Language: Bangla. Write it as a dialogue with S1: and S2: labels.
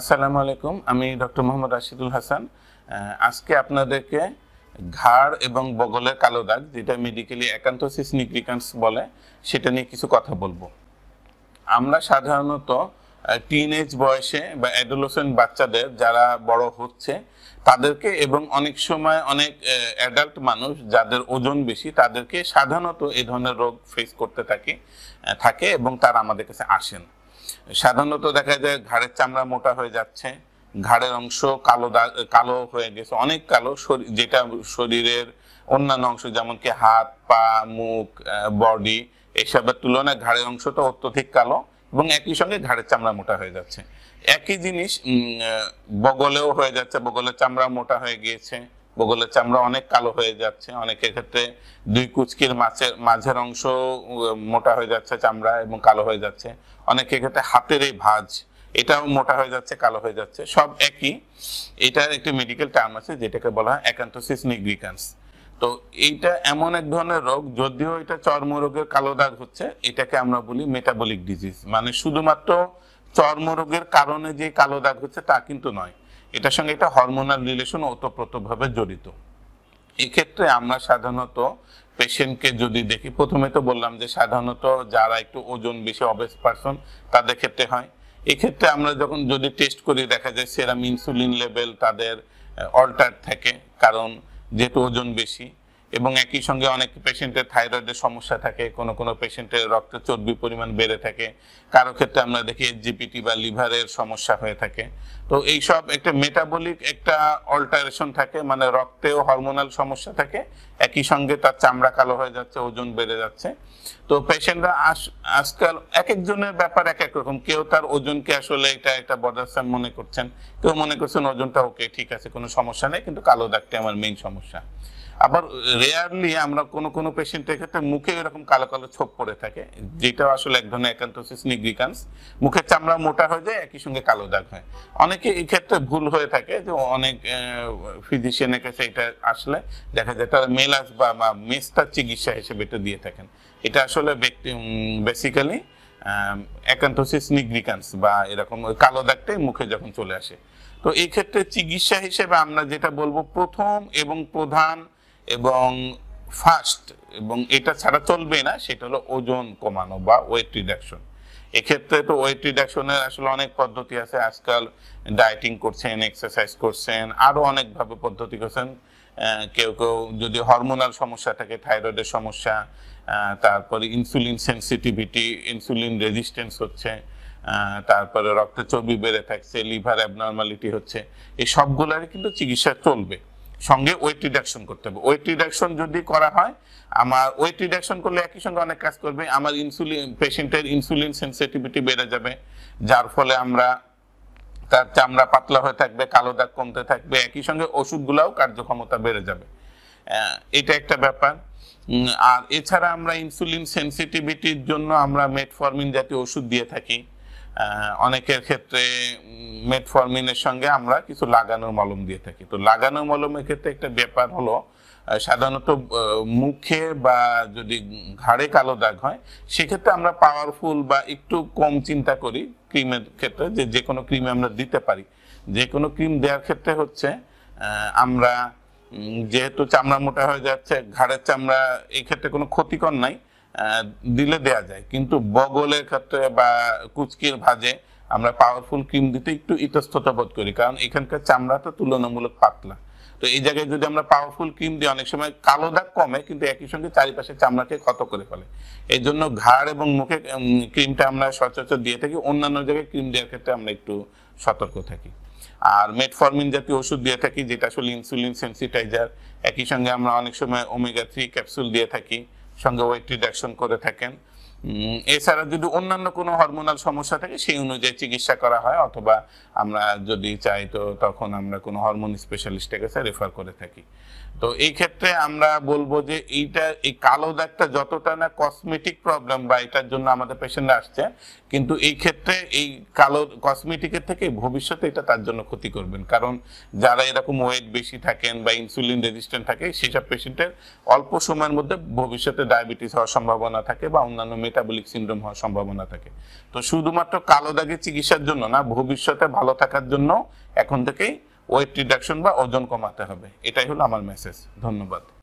S1: আসসালামু আলাইকুম আমি ডক্টর মোহাম্মদ রাশিদুল হাসান আজকে আপনাদেরকে ঘাড় এবং বগলের কালো দাগ যেটা মেডিকেলি একান্তসিস নিগ্রিকান্স বলে সেটা নিয়ে কিছু কথা বলবো আমরা সাধারণত টিন এজ বয়সে বা অ্যাডোলোসেন বাচ্চাদের যারা বড় হচ্ছে তাদেরকে এবং অনেক সময় অনেক অ্যাডাল্ট মানুষ যাদের ওজন বেশি তাদেরকে সাধারণত এ ধরনের রোগ ফেস করতে থাকে থাকে এবং তারা আমাদের কাছে আসেন সাধারণত দেখা যায় ঘাড়ের চামড়া মোটা হয়ে যাচ্ছে ঘাড়ের অংশ কালো কালো হয়ে গেছে অনেক কালো যেটা শরীরের অন্যান্য অংশ যেমন কি হাত পা মুখ বডি এসবের তুলনায় ঘাড়ের অংশটা অত্যধিক কালো এবং একই সঙ্গে ঘাড়ের চামড়া মোটা হয়ে যাচ্ছে একই জিনিস বগলেও হয়ে যাচ্ছে বগলের চামড়া মোটা হয়ে গিয়েছে বগলের চামড়া অনেক কালো হয়ে যাচ্ছে অনেকের ক্ষেত্রে দুই কুচকির মাছের মাঝের অংশ মোটা হয়ে যাচ্ছে চামড়া এবং কালো হয়ে যাচ্ছে অনেকের ক্ষেত্রে হাতের এই ভাজ এটাও মোটা হয়ে যাচ্ছে কালো হয়ে যাচ্ছে সব একই এটার একটি মেডিকেল টার্ম আছে যেটাকে বলা হয় অ্যাকান্থোসিস নিগ্রিকান্স তো এইটা এমন এক ধরনের রোগ যদিও এটা চর্মরোগের কালো দাগ হচ্ছে এটাকে আমরা বলি মেটাবলিক ডিজিজ মানে শুধুমাত্র চর্মরোগের কারণে যে কালো দাগ হচ্ছে তা কিন্তু নয় এটার সঙ্গে একটা হরমোনাল রিলেশন ওতপ্রোতভাবে জড়িত এক্ষেত্রে আমরা সাধারণত পেশেন্টকে যদি দেখি প্রথমে তো বললাম যে সাধারণত যারা একটু ওজন বেশি অবেস পারসন তাদের ক্ষেত্রে হয় এক্ষেত্রে আমরা যখন যদি টেস্ট করি দেখা যায় সেরাম ইনসুলিন লেভেল তাদের অল্টার থাকে কারণ যেহেতু ওজন বেশি এবং একই সঙ্গে অনেক পেশেন্টের থাইরয়েডের সমস্যা থাকে কোনো কোনো পেশেন্টের রক্ত চর্বি পরিমাণ বেড়ে থাকে কারো ক্ষেত্রে আমরা দেখি জিপিটি বা লিভারের সমস্যা হয়ে থাকে তো এই সব একটা মেটাবলিক একটা অল্টারেশন থাকে মানে রক্তেও হরমোনাল সমস্যা থাকে একই সঙ্গে তার চামড়া কালো হয়ে যাচ্ছে ওজন বেড়ে যাচ্ছে তো পেশেন্টরা আজকাল এক একজনের ব্যাপার এক এক রকম কেউ তার ওজনকে আসলে এটা একটা বদারসাম মনে করছেন কেউ মনে করছেন ওজনটা ওকে ঠিক আছে কোনো সমস্যা নেই কিন্তু কালো দাগটা আমার মেইন সমস্যা আবার রেয়ারলি আমরা কোনো কোনো পেশেন্টের ক্ষেত্রে মুখে এরকম কালো কালো ছোপ পড়ে থাকে যেটাও আসলে এক ধরনের একান্তোসিস নিগ্রিকান্স মুখের চামড়া মোটা হয়ে যায় একই সঙ্গে কালো দাগ হয় অনেকে এই ক্ষেত্রে ভুল হয়ে থাকে যে অনেক ফিজিশিয়ানের কাছে এটা আসলে দেখা যায় তারা মেলাস বা মেস্টার চিকিৎসা হিসেবে এটা দিয়ে থাকেন এটা আসলে ব্যক্তি বেসিক্যালি একান্তোসিস নিগ্রিকান্স বা এরকম কালো দাগটাই মুখে যখন চলে আসে তো এই ক্ষেত্রে চিকিৎসা হিসেবে আমরা যেটা বলবো প্রথম এবং প্রধান এবং ফার্স্ট এবং এটা ছাড়া চলবে না সেটা হলো ওজন কমানো বা ওয়েট রিডাকশন এক্ষেত্রে তো ওয়েট রিডাকশনের আসলে অনেক পদ্ধতি আছে আজকাল ডায়েটিং করছেন এক্সারসাইজ করছেন আরও অনেকভাবে পদ্ধতি করছেন কেউ কেউ যদি হরমোনাল সমস্যা থাকে থাইরয়েডের সমস্যা তারপরে ইনসুলিন সেন্সিটিভিটি ইনসুলিন রেজিস্ট্যান্স হচ্ছে তারপরে রক্তে চর্বি বেড়ে থাকছে লিভার অ্যাবনর্মালিটি হচ্ছে এই সবগুলোরই কিন্তু চিকিৎসা চলবে সঙ্গে ওয়েট রিডাকশন করতে হবে ওয়েট রিডাকশন যদি করা হয় আমার ওয়েট রিডাকশন করলে একই সঙ্গে অনেক কাজ করবে আমার ইনসুলিন পেশেন্টের ইনসুলিন সেন্সিটিভিটি বেড়ে যাবে যার ফলে আমরা তার চামড়া পাতলা হয়ে থাকবে কালো দাগ কমতে থাকবে একই সঙ্গে ওষুধগুলাও কার্যক্ষমতা বেড়ে যাবে এটা একটা ব্যাপার আর এছাড়া আমরা ইনসুলিন সেন্সিটিভিটির জন্য আমরা মেটফর্মিন জাতীয় ওষুধ দিয়ে থাকি অনেকের ক্ষেত্রে ফর্মিনের সঙ্গে আমরা কিছু লাগানোর মলম দিয়ে থাকি তো লাগানোর মলমের ক্ষেত্রে একটা ব্যাপার হলো সাধারণত মুখে বা যদি ঘাড়ে কালো দাগ হয় সেক্ষেত্রে আমরা পাওয়ারফুল বা একটু কম চিন্তা করি ক্রিমের ক্ষেত্রে যে যে কোনো ক্রিমে আমরা দিতে পারি যে কোনো ক্রিম দেওয়ার ক্ষেত্রে হচ্ছে আমরা যেহেতু চামড়া মোটা হয়ে যাচ্ছে ঘাড়ের চামড়া এই ক্ষেত্রে কোনো ক্ষতিকর নাই দিলে দেয়া যায় কিন্তু বগলের ক্ষেত্রে বা কুচকির ভাজে আমরা পাওয়ারফুল ক্রিম দিতে একটু ইতস্ততা বোধ করি কারণ এখানকার চামড়াটা তুলনামূলক পাতলা তো এই জায়গায় যদি আমরা পাওয়ারফুল ক্রিম দিই অনেক সময় কালো দাগ কমে কিন্তু একই সঙ্গে চারিপাশে চামড়াকে ক্ষত করে ফেলে এই জন্য ঘাড় এবং মুখে ক্রিমটা আমরা সচরাচর দিয়ে থাকি অন্যান্য জায়গায় ক্রিম দেওয়ার ক্ষেত্রে আমরা একটু সতর্ক থাকি আর মেটফর্মিন জাতীয় ওষুধ দিয়ে থাকি যেটা আসলে ইনসুলিন সেন্সিটাইজার একই সঙ্গে আমরা অনেক সময় ওমেগা থ্রি ক্যাপসুল দিয়ে থাকি সঙ্গে ওয়েট রিডাকশন করে থাকেন এছাড়া যদি অন্যান্য কোনো হরমোনাল সমস্যা থাকে সেই অনুযায়ী চিকিৎসা করা হয় অথবা আমরা যদি চাই তো তখন আমরা কোনো হরমোন স্পেশালিস্টের কাছে রেফার করে থাকি তো এই ক্ষেত্রে আমরা বলবো যে এইটা এই কালো দাগটা যতটা না কসমেটিক প্রবলেম বা এটার জন্য আমাদের পেশেন্ট আসছে কিন্তু এই ক্ষেত্রে এই কালো কসমেটিকের থেকে ভবিষ্যতে এটা তার জন্য ক্ষতি করবেন কারণ যারা এরকম ওয়েট বেশি থাকেন বা ইনসুলিন রেজিস্ট্যান্ট থাকে সেসব পেশেন্টের অল্প সময়ের মধ্যে ভবিষ্যতে ডায়াবেটিস হওয়ার সম্ভাবনা থাকে বা অন্যান্য মেটাবলিক সিন্ড্রোম হওয়ার সম্ভাবনা থাকে তো শুধুমাত্র কালো দাগের চিকিৎসার জন্য না ভবিষ্যতে ভালো থাকার জন্য এখন থেকেই ওয়েট রিডাকশন বা ওজন কমাতে হবে এটাই হলো আমার মেসেজ ধন্যবাদ